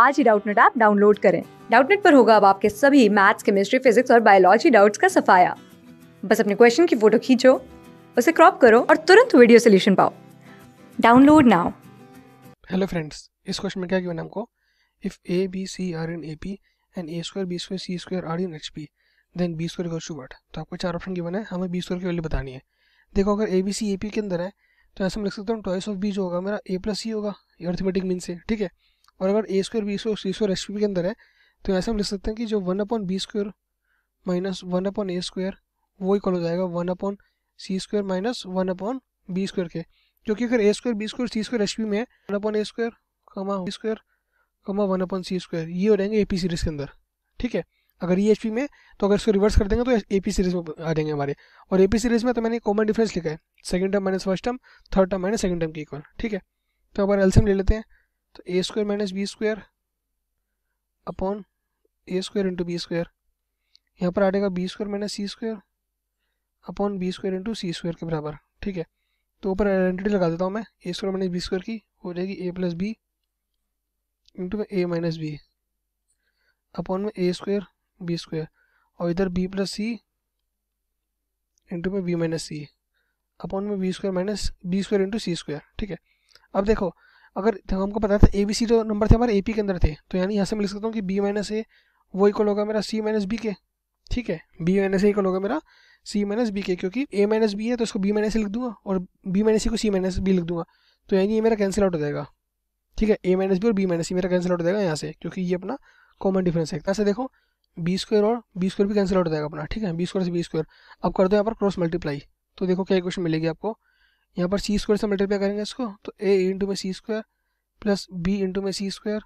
आज ही Doubtnut app download करें डाउटनेट पर होगा अब आपके सभी मैथ्स केमिस्ट्री फिजिक्स और बायोलॉजी डाउट्स का सफाया बस अपने क्वेश्चन की फोटो खींचो उसे क्रॉप करो और तुरंत वीडियो सोल्यूशन पाओ डाउनलोड नाउ हेलो फ्रेंड्स इस क्वेश्चन में क्या गिवन हमको if a b c are in A P and a square b square c square are in H P then b square equals to what तो आपको चार option given है हमें B square की value बतानी है देखो अगर ए बी सी ए पी के अंदर है तो ऐसे हम लिख सकते हैं ट्वाइस ऑफ बी जो होगा मेरा ए प्लस सी होगा अर्थमेटिक मीन से ठीक है और अगर a square b square c square H के अंदर है तो ऐसे हम लिख सकते हैं कि जो one upon b square minus one upon a square वो इक्वल हो जाएगा one upon c square minus one upon b square के क्योंकि अगर a square b square c square H में है one upon a square comma b square comma one upon c square ये हो जाएंगे ए पी सीरीज के अंदर ठीक है अगर ये e एच में तो अगर इसको रिवर्स कर देंगे तो ए पी सीरीज में आ जाएंगे हमारे और ए पी सीरीज में तो मैंने कॉमन डिफरेंस लिखा है second term minus first term third term minus second term की इक्वल ठीक है तो हमारा एल्सियम ले लेते हैं तो a square minus B square upon a square into b square यहाँ पर आ जाएगा b square minus c square upon b square into सी स्क्वायर के बराबर ठीक है तो ऊपर आइडेंटिटी लगा देता हूँ मैं a square minus B square की हो जाएगी ए प्लस बी इंटू में ए माइनस बी अपॉन में ए स्क्वायर बी स्क्वायर और इधर बी प्लस सी इंटू में बी माइनस सी अपॉन में B square minus B square into सी स्क्वायर ठीक है अब देखो अगर हमको पता था ए बी सी जो नंबर थे हमारे ए पी के अंदर थे तो यानी यहाँ से मैं लिख सकता हूँ कि बी माइनस ए वो इक्वल होगा मेरा सी माइनस बी के ठीक है बी माइनस ए इक्वल होगा मेरा सी माइनस बी के क्योंकि ए माइनस बी है तो इसको बी माइनस ए लिख दूंगा और बी माइनस ए को सी माइनस बी लिख दूंगा तो यानी ये मेरा कैंसिल आउट हो जाएगा ठीक है ए माइनस बी और बी माइनस सी मेरा कैंसिल आउट हो जाएगा यहाँ से क्योंकि ये अपना कॉमन डिफरेंस है ऐसे देखो बी स्क्वायर और बी स्क्वायर भी कैंसिल आउट हो जाएगा अपना ठीक है बी स्क्वायर से बी स्क्वायर अब कर दो यहाँ पर क्रॉस मल्टीप्लाई तो देखो क्या इक्वेशन मिलेगी आपको यहाँ पर सी स्क्वायर से मल्टीप्लाई करेंगे इसको तो ए इंटू में C square plus B into में सी स्क्वायर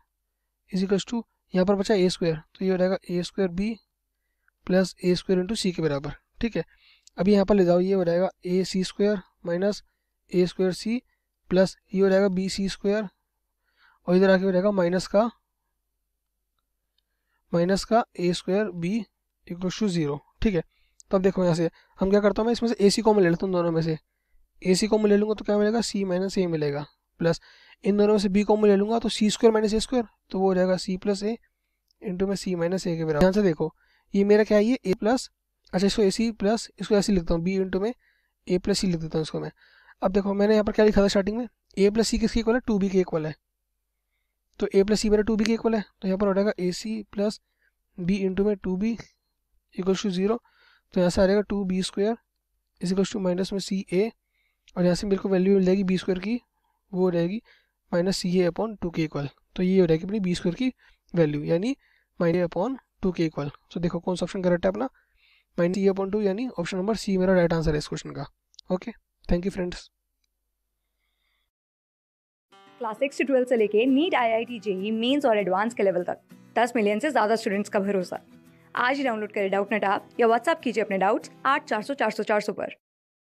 इजिकल्स टू यहाँ पर बचा ए स्क्वायर तो ये हो जाएगा A square B plus A square into C के बराबर ठीक है अभी यहाँ पर ले जाओ ये हो जाएगा A C square minus A square C plus ये हो जाएगा बी सी स्क्वायर और इधर आके हो जाएगा माइनस का माइनस का A square B equal to zero ठीक है तो अब देखो यहाँ से हम क्या करता हूँ मैं इसमें से ए सी कॉमन ले लेता हूँ दोनों में से ए सी कॉमन ले लूँगा तो क्या मिलेगा सी माइनस ए मिलेगा प्लस इन दोनों में से बी कॉमन ले लूँगा तो C square minus A square तो वो हो जाएगा सी प्लस ए इंटू में सी माइनस ए के बराबर ध्यान से देखो ये मेरा क्या है ये ए प्लस अच्छा इसको ए सी प्लस इसको ऐसे लिखता हूँ बी इंटू में ए प्लस सी लिख देता हूँ इसको मैं अब देखो मैंने यहाँ पर क्या लिखा था स्टार्टिंग में ए प्लस सी किसके इक्वल है टू बी के इक्वल है तो ए प्लस सी मेरा टू बी के इक्वल है तो यहाँ पर हो जाएगा A C plus B into में two B equal to zero तो यहाँ से आ जाएगा two B square is equal to minus में सी ए और यहाँ से मेरे को वैल्यू मिल जाएगी बी स्क्वायर की वो रहेगी minus C A upon two के इक्वल तो ये हो जाएगी अपनी बी स्क्वायर की वैल्यू यानी माइनस अपॉन टू के इक्वल तो देखो कौन सा ऑप्शन करेक्ट है अपना माइनस सी अपॉन टू यानी ऑप्शन नंबर सी मेरा राइट आंसर है इस क्वेश्चन का okay thank you friends class six से ट्वेल्थ से लेके NEET I I T JEE Mains और एडवांस के लेवल तक दस मिलियन से ज़्यादा स्टूडेंट्स का भरोसा आज ही डाउनलोड करें डाउट नेट आप या व्हाट्सअप कीजिए अपने डाउट्स आठ चार सौ चार सौ चार सौ पर